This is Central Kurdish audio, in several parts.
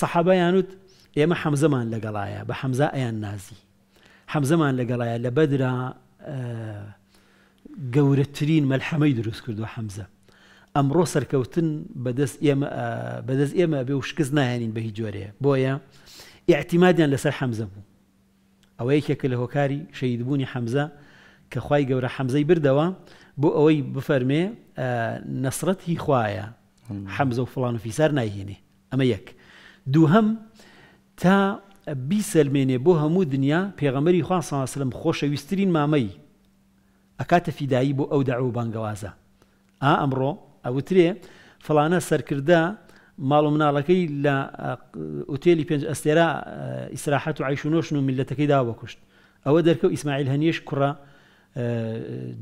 سەحابەیانوت ئێمە حمزه لەگەڵایە بە حەمزە ئەیان نازی حمزه لەگەڵایە لە بەدرا آه، گەورەترین مەلحەمەی دروست کردو حەمزە حمزه سەرکەوتن بەدەست ئێمە آه، بەدەست ئێمە بێ و شکست نایەنین بە هیچ جۆرەیە بۆیە ئیاعتیمادیان لەسەر حەمزە بوو ئەوە یەکێکە لە هۆکاری شەیدبوونی حەمزە کە خی گەورە حەمزەی بردەوە بۆ ئەوەی بفەرمێ آه، نەسرەتی خوایە حەمزە و فڵان و فیسار نایهێنێ ئەمە یەک دووهم تا بیسەلمێنێ بۆ هەموو دنیا پێغەمەری خواسەواسلم خۆشەویستترین مامەی ئەکاتە فیدایی بۆ ئەو داعو بانگەوازە ئا ئەمڕۆ ئەوترێ فلانە سەرکردە ماڵ و مناڵەکەی لە ئوتێلی پێنج ئەستێرا ئیسراحەت و عیشونۆشن و میلەتەکەی داوەکوشت ئەوە دەرکەوت ئیسماعیل هەنیش کوڕە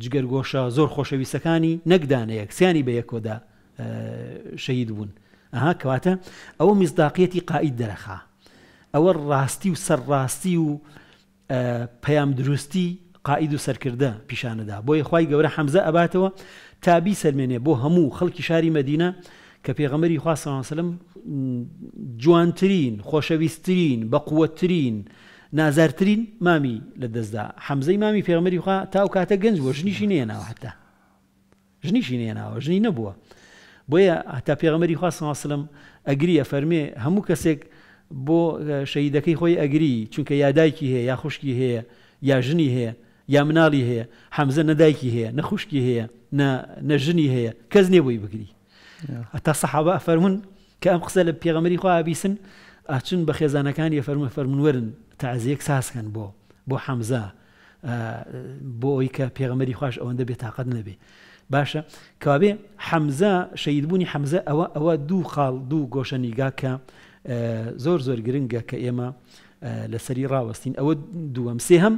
جگەرگۆشە زۆر خۆشەویستەکانی نەکدانەیە کسیانی بە یەکۆدا شەید بوون ئەها کەواتە ئەوە میزداقیەتی قائید دەرەخا ئەوە ڕاستی و سەرڕاستی و پەیام دروستی قائید و سەرکردە پیشانەدا بۆیە خی گەورە حەمزە ئەباتەوە تابی سەرمێنێ بۆ هەموو خەڵکی شاری مدینە کە پێغەمەری خواسەسلم جوانترین خۆشەویستترین بە قووەترین نازارترین مامی لە دەستدا حەمزەی مامی پێغمەری خوا تاو کاتە گەنج بۆ ژنیشی نێناوە حتا ژنیشی نێناوە ژنی نەبووە بۆیە تا پێغەمەری خواستسلم ئەگریە فەرمێ هەموو کەسێک بۆ شەیدەکەی خۆی ئەگری چونکە یادایکی هەیە یا خوشکی هەیە یا ژنی هەیە یا مناڵی هەیە حەمزە نەدایکی هەیە نەخشکی هەیە نەژنی هەیە کەس نیە بۆی بگری هەتا سەحابە فەرمونون کە ئەم قسە لە پێغەمەری خوا ئابیسن ئاچون بە خێزانەکانی فەرمە فەرمونوەرن تازیەک ساسکەن بۆ بۆ حەمزە بۆ ئەوی کە پێغەمەری خوش ئەوەندە بێ تااقت نەبێ باشە کابێ حەمزە شەیدبوونی حەمزە ئەوە ئەوە دوو خاڵ دوو گۆشە نیگا کە زۆر زۆر گرنگە کە ئێمە لەسەری ڕاوەستین ئەوە دووەم سێ هەم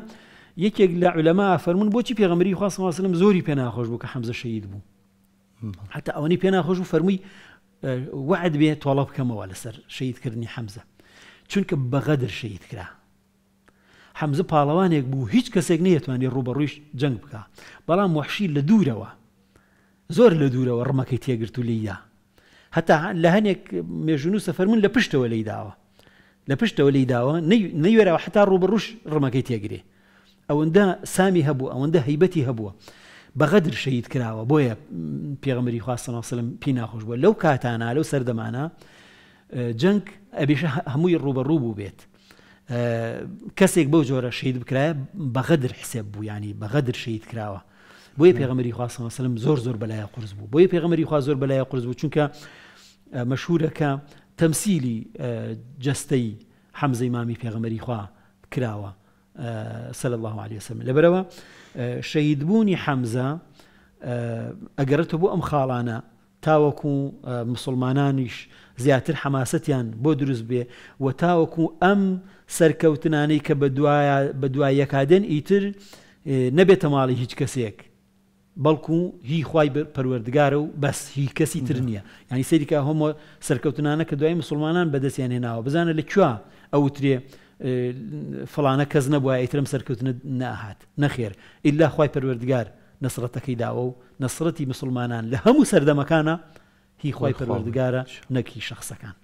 یەکێک لە علەما فەرمونون بۆچی پێغەمەری خواستماسلم زۆری پێناخۆش بوو کە حەمزە شەید بوو حتا ئەوەی پێناخۆش و فەرمووی وعد بێ تۆڵە بکەمەوە لەسەر شەیدکردنی حەمزە چونکە بەغەدر شەید کرا حەمزە پاڵەوانێک بوو هیچ کەسێک نەیەتوانێت ڕوبەڕوویش جەنگ بکە بەڵام وحشی لە دوورەوە زۆر لە دوورەوە ڕمەکەی تێگرت و لەیدا هەتا لە هەنێک مێژون و سەفەرمون لە پشتەوە لی داوە لە پشتەوە لی داوە نەیێرەوە حتا ڕوبڕوش ڕمەکەی تێگرێ ئەوەندە سامی هەبوو ئەوەندە هەیبەتی هەبووە بەغەدر شەید کراوە بۆیە پێغمەری خواستەناسەلم پی ناخۆش بووە لەو کاتانە لەو سەردەمانە اه، جنگ ئەبێشە هەمووی ڕوبەڕوو بوو بێت اه، کەسێک بەو جۆرە شید بکرای بەغەدر حسێب بوو ینی بەغەدر شید کراوە بۆیە پێغەمەری خواستەوەسلم زۆر زۆر بەلایە قرس بوو بۆیە پێغەمەری خوا زۆر بەلایە قرس بوو چونکە مەشهورەکە تەمسیلی جستەی حەمزەی مامی پێغەمەری خوا کراوە سل الله عليه وسلم لەبەرەوە شەیدبوونی حەمزە ئەگەرێتەوە بۆ ئەم خاڵانە تاوەکو مسلمانانیش زیاتر حماستیان بۆ دروست بێ و تاوەکو ئەم سەرکەوتنانەی کە بە دوایە کادن ئیتر نەبێتە ماڵی هیچ کەسێک بەڵکو هی خی پەروەردگارە و بەس هی کەسی تر نییە ینی سەریکە هەمە سەرکەوتنانە کە دوای مسلمانان بەدەستیان هێناوە بزانە لە کوێ ئەوترێ فلانە کەس نەبووە ئیترم سەرکەوتنە ناهات نەخێر ئللا خی پەروەردگار نسرەتەکەی داوە و نسرەتی مسلمانان لە هەموو سەردەمەکانە هی خی پەروەردگارە نەکی شخصەکان.